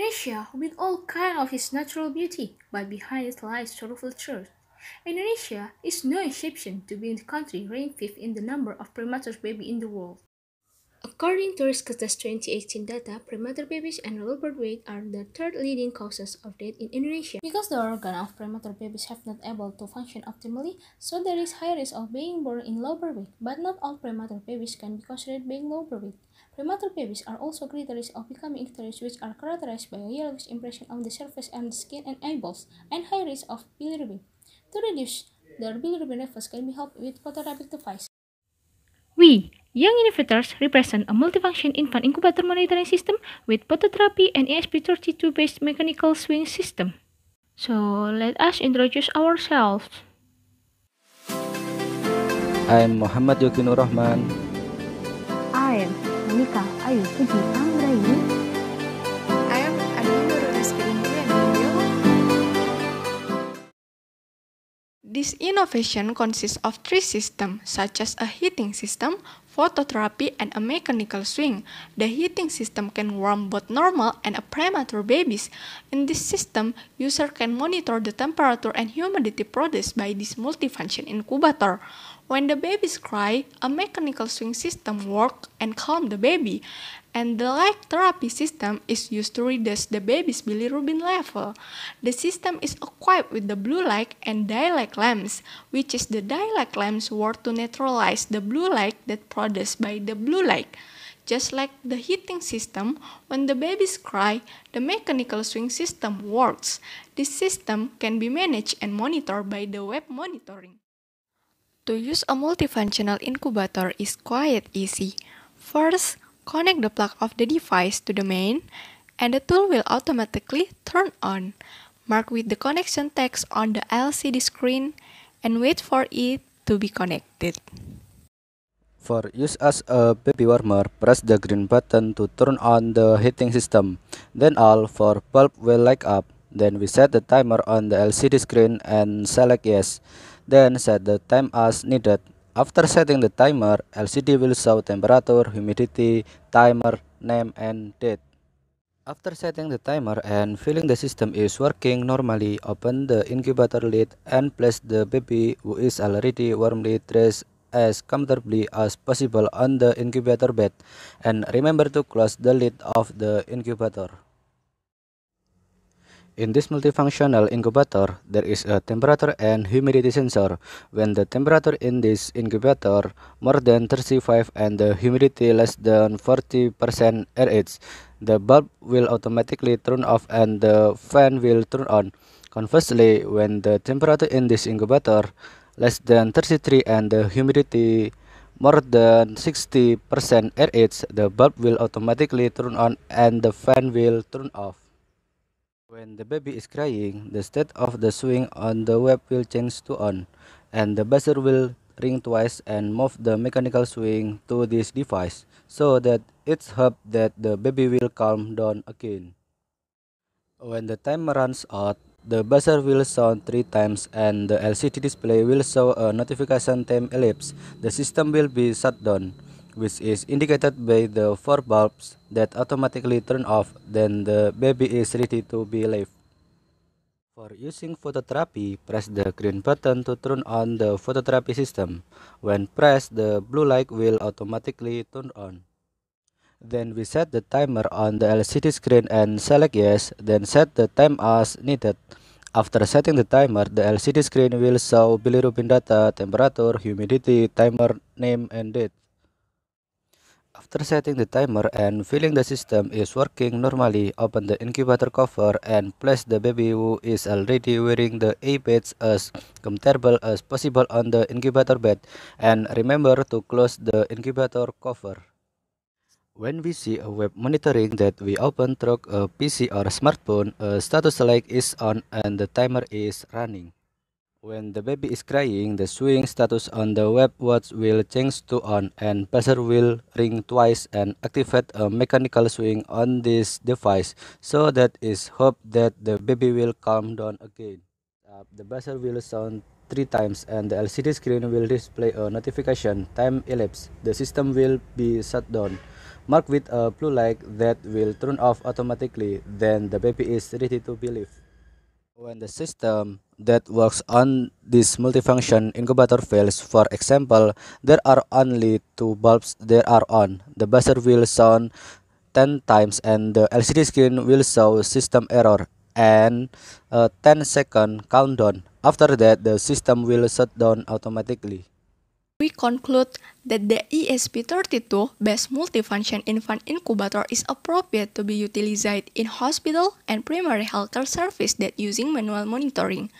Indonesia, with all kind of its natural beauty, but behind it lies sorrowful truth. Indonesia is no exception to being the country ranked fifth in the number of premature babies in the world. According to Riskata's 2018 data, premature babies and low birth weight are the third leading causes of death in Indonesia. Because the organ of premature babies have not able to function optimally, so there is high risk of being born in low birth weight. But not all premature babies can be considered being low birth weight. Premature babies are also greater risk of becoming icterus, which are characterized by a yellowish impression on the surface and the skin and eyeballs, and high risk of bilirubin. To reduce the bilirubin levels can be helped with phototherapy device. We, young innovators, represent a multifunction infant incubator monitoring system with phototherapy and ESP32 based mechanical swing system. So, let us introduce ourselves. I'm Muhammad Yoginur Rahman, This innovation consists of three systems, such as a heating system, phototherapy, and a mechanical swing. The heating system can warm both normal and premature babies. In this system, user can monitor the temperature and humidity produced by this multifunction incubator. When the babies cry, a mechanical swing system works and calms the baby, and the light therapy system is used to reduce the baby's bilirubin level. The system is equipped with the blue light and dilac lamps, which is the dilac lamps work to neutralize the blue light that produced by the blue light. Just like the heating system, when the babies cry, the mechanical swing system works. This system can be managed and monitored by the web monitoring. To use a multifunctional incubator is quite easy. First, connect the plug of the device to the main, and the tool will automatically turn on. Mark with the connection text on the LCD screen and wait for it to be connected. For use as a baby warmer, press the green button to turn on the heating system. Then all four bulb will light up. Then we set the timer on the LCD screen and select yes. Then set the time as needed. After setting the timer, LCD will show temperature, humidity, timer, name and date. After setting the timer and feeling the system is working normally, open the incubator lid and place the baby who is already warmly dressed as comfortably as possible on the incubator bed and remember to close the lid of the incubator. In this multifunctional incubator, there is a temperature and humidity sensor. When the temperature in this incubator more than 35 and the humidity less than 40% RH, the bulb will automatically turn off and the fan will turn on. Conversely, when the temperature in this incubator less than 33 and the humidity more than 60% RH, the bulb will automatically turn on and the fan will turn off. When the baby is crying, the state of the swing on the web will change to on, and the buzzer will ring twice and move the mechanical swing to this device, so that it's hoped that the baby will calm down again. When the time runs out, the buzzer will sound three times and the LCD display will show a notification time ellipse. The system will be shut down which is indicated by the four bulbs that automatically turn off then the baby is ready to be left. For using phototherapy, press the green button to turn on the phototherapy system. When pressed, the blue light will automatically turn on. Then we set the timer on the LCD screen and select yes, then set the time as needed. After setting the timer, the LCD screen will show bilirubin data, temperature, humidity, timer name and date. After setting the timer and feeling the system is working normally, open the incubator cover and place the baby who is already wearing the A pads as comfortable as possible on the incubator bed and remember to close the incubator cover. When we see a web monitoring that we open through a PC or smartphone, a status like is on and the timer is running. When the baby is crying, the swing status on the web watch will change to on and buzzer will ring twice and activate a mechanical swing on this device. So that is hope that the baby will calm down again. Uh, the buzzer will sound three times and the LCD screen will display a notification time elapsed. The system will be shut down. Marked with a blue light that will turn off automatically. Then the baby is ready to believe. When the system that works on this multifunction incubator fails, for example, there are only two bulbs there are on, the buzzer will sound 10 times and the LCD screen will show system error and a 10 second countdown. After that, the system will shut down automatically we conclude that the ESP32 based multifunction infant incubator is appropriate to be utilized in hospital and primary healthcare service that using manual monitoring.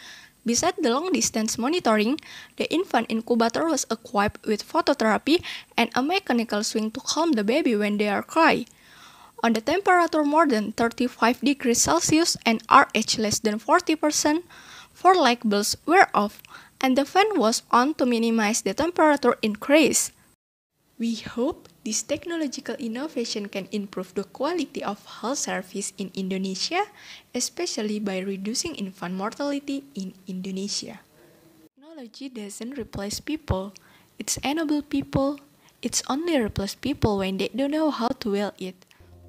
Besides the long distance monitoring, the infant incubator was equipped with phototherapy and a mechanical swing to calm the baby when they are cry. On the temperature more than 35 degrees Celsius and RH less than 40%, four leg bells were off and the fan was on to minimize the temperature increase. We hope this technological innovation can improve the quality of health service in Indonesia, especially by reducing infant mortality in Indonesia. Technology doesn't replace people, it's enable people, it's only replace people when they don't know how to wield it.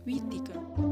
We Tiger.